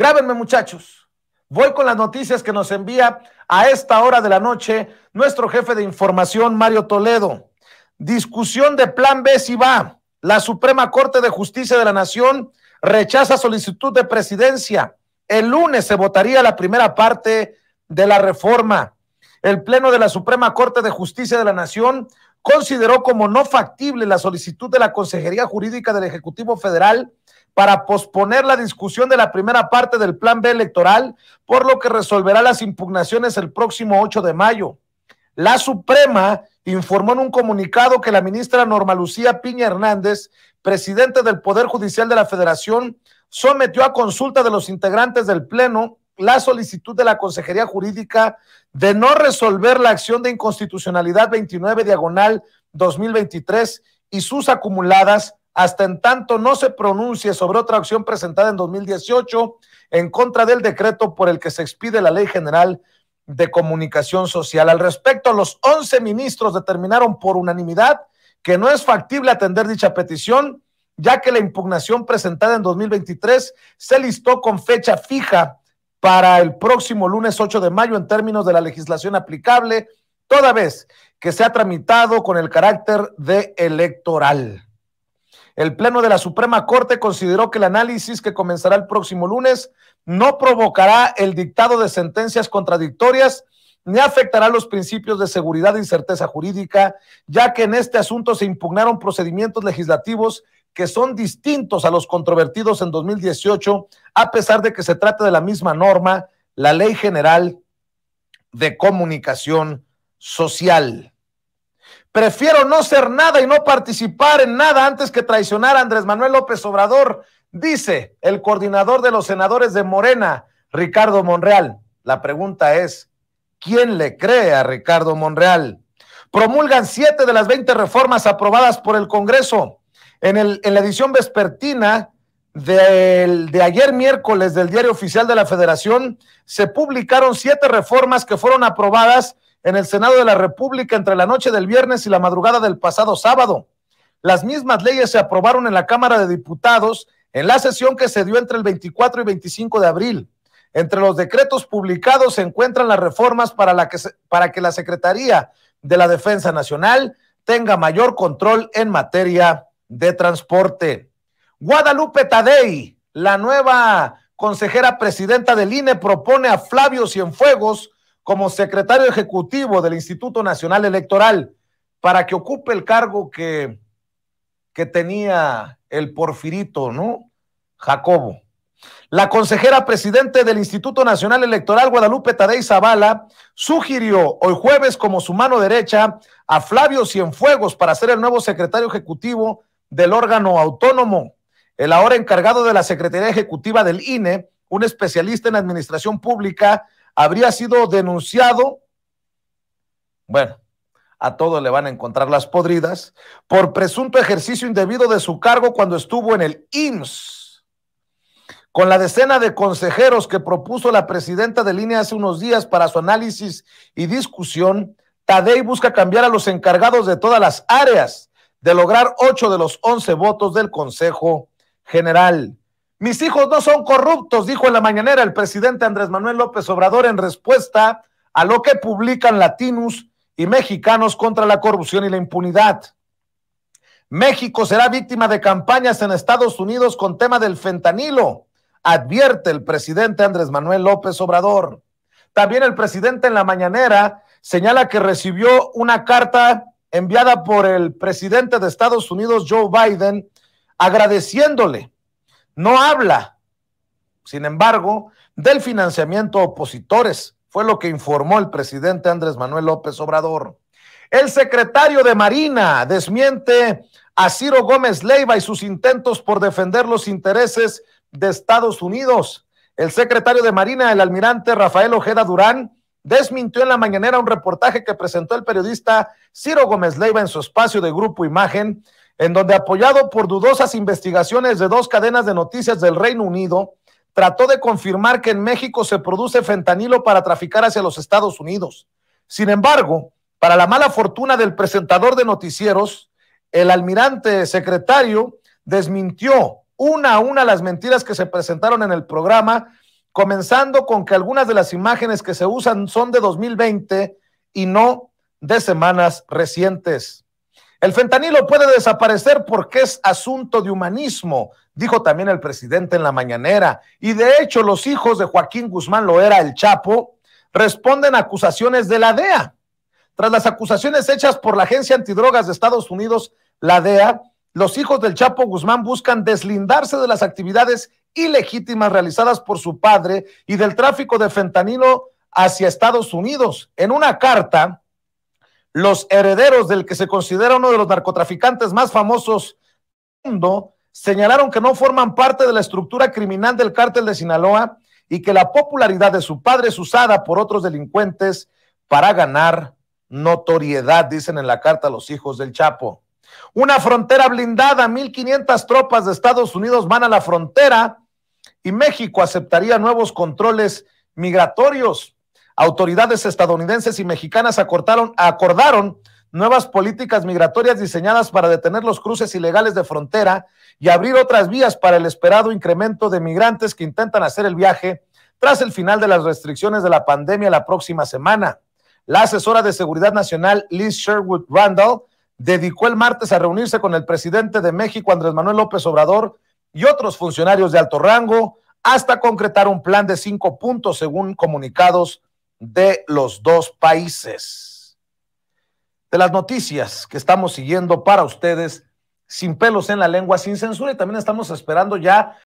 Grábenme muchachos. Voy con las noticias que nos envía a esta hora de la noche nuestro jefe de información, Mario Toledo. Discusión de plan B si va. La Suprema Corte de Justicia de la Nación rechaza solicitud de presidencia. El lunes se votaría la primera parte de la reforma. El Pleno de la Suprema Corte de Justicia de la Nación consideró como no factible la solicitud de la Consejería Jurídica del Ejecutivo Federal para posponer la discusión de la primera parte del Plan B electoral, por lo que resolverá las impugnaciones el próximo 8 de mayo. La Suprema informó en un comunicado que la ministra Norma Lucía Piña Hernández, presidente del Poder Judicial de la Federación, sometió a consulta de los integrantes del Pleno la solicitud de la Consejería Jurídica de no resolver la acción de inconstitucionalidad 29 diagonal 2023 y sus acumuladas hasta en tanto no se pronuncie sobre otra acción presentada en 2018 en contra del decreto por el que se expide la Ley General de Comunicación Social. Al respecto, los 11 ministros determinaron por unanimidad que no es factible atender dicha petición, ya que la impugnación presentada en 2023 se listó con fecha fija para el próximo lunes 8 de mayo en términos de la legislación aplicable, toda vez que sea tramitado con el carácter de electoral. El Pleno de la Suprema Corte consideró que el análisis que comenzará el próximo lunes no provocará el dictado de sentencias contradictorias ni afectará los principios de seguridad e certeza jurídica, ya que en este asunto se impugnaron procedimientos legislativos que son distintos a los controvertidos en 2018, a pesar de que se trata de la misma norma, la Ley General de Comunicación Social. Prefiero no ser nada y no participar en nada antes que traicionar a Andrés Manuel López Obrador, dice el coordinador de los senadores de Morena, Ricardo Monreal. La pregunta es, ¿quién le cree a Ricardo Monreal? Promulgan siete de las veinte reformas aprobadas por el Congreso en, el, en la edición vespertina del, de ayer miércoles del Diario Oficial de la Federación, se publicaron siete reformas que fueron aprobadas en el Senado de la República entre la noche del viernes y la madrugada del pasado sábado. Las mismas leyes se aprobaron en la Cámara de Diputados en la sesión que se dio entre el 24 y 25 de abril. Entre los decretos publicados se encuentran las reformas para, la que, para que la Secretaría de la Defensa Nacional tenga mayor control en materia de Transporte. Guadalupe Tadei, la nueva consejera presidenta del INE, propone a Flavio Cienfuegos como secretario ejecutivo del Instituto Nacional Electoral para que ocupe el cargo que, que tenía el porfirito, ¿no? Jacobo. La consejera presidente del Instituto Nacional Electoral, Guadalupe Tadei Zavala, sugirió hoy jueves como su mano derecha a Flavio Cienfuegos para ser el nuevo secretario ejecutivo del órgano autónomo. El ahora encargado de la Secretaría Ejecutiva del INE, un especialista en administración pública, habría sido denunciado, bueno, a todos le van a encontrar las podridas, por presunto ejercicio indebido de su cargo cuando estuvo en el IMSS. Con la decena de consejeros que propuso la presidenta del INE hace unos días para su análisis y discusión, Tadei busca cambiar a los encargados de todas las áreas de lograr ocho de los once votos del Consejo General. Mis hijos no son corruptos, dijo en la mañanera el presidente Andrés Manuel López Obrador en respuesta a lo que publican latinos y mexicanos contra la corrupción y la impunidad. México será víctima de campañas en Estados Unidos con tema del fentanilo, advierte el presidente Andrés Manuel López Obrador. También el presidente en la mañanera señala que recibió una carta enviada por el presidente de Estados Unidos, Joe Biden, agradeciéndole. No habla, sin embargo, del financiamiento a opositores. Fue lo que informó el presidente Andrés Manuel López Obrador. El secretario de Marina desmiente a Ciro Gómez Leiva y sus intentos por defender los intereses de Estados Unidos. El secretario de Marina, el almirante Rafael Ojeda Durán, desmintió en la mañanera un reportaje que presentó el periodista Ciro Gómez Leiva en su espacio de Grupo Imagen, en donde apoyado por dudosas investigaciones de dos cadenas de noticias del Reino Unido, trató de confirmar que en México se produce fentanilo para traficar hacia los Estados Unidos. Sin embargo, para la mala fortuna del presentador de noticieros, el almirante secretario desmintió una a una las mentiras que se presentaron en el programa comenzando con que algunas de las imágenes que se usan son de 2020 y no de semanas recientes. El fentanilo puede desaparecer porque es asunto de humanismo, dijo también el presidente en la mañanera. Y de hecho, los hijos de Joaquín Guzmán Loera, el Chapo, responden a acusaciones de la DEA. Tras las acusaciones hechas por la Agencia Antidrogas de Estados Unidos, la DEA, los hijos del Chapo Guzmán buscan deslindarse de las actividades ilegítimas realizadas por su padre y del tráfico de fentanilo hacia Estados Unidos. En una carta, los herederos del que se considera uno de los narcotraficantes más famosos del mundo señalaron que no forman parte de la estructura criminal del cártel de Sinaloa y que la popularidad de su padre es usada por otros delincuentes para ganar notoriedad, dicen en la carta los hijos del Chapo. Una frontera blindada, 1.500 tropas de Estados Unidos van a la frontera y México aceptaría nuevos controles migratorios. Autoridades estadounidenses y mexicanas acordaron, acordaron nuevas políticas migratorias diseñadas para detener los cruces ilegales de frontera y abrir otras vías para el esperado incremento de migrantes que intentan hacer el viaje tras el final de las restricciones de la pandemia la próxima semana. La asesora de Seguridad Nacional, Liz Sherwood Randall, dedicó el martes a reunirse con el presidente de México, Andrés Manuel López Obrador, y otros funcionarios de alto rango hasta concretar un plan de cinco puntos según comunicados de los dos países. De las noticias que estamos siguiendo para ustedes, sin pelos en la lengua, sin censura, y también estamos esperando ya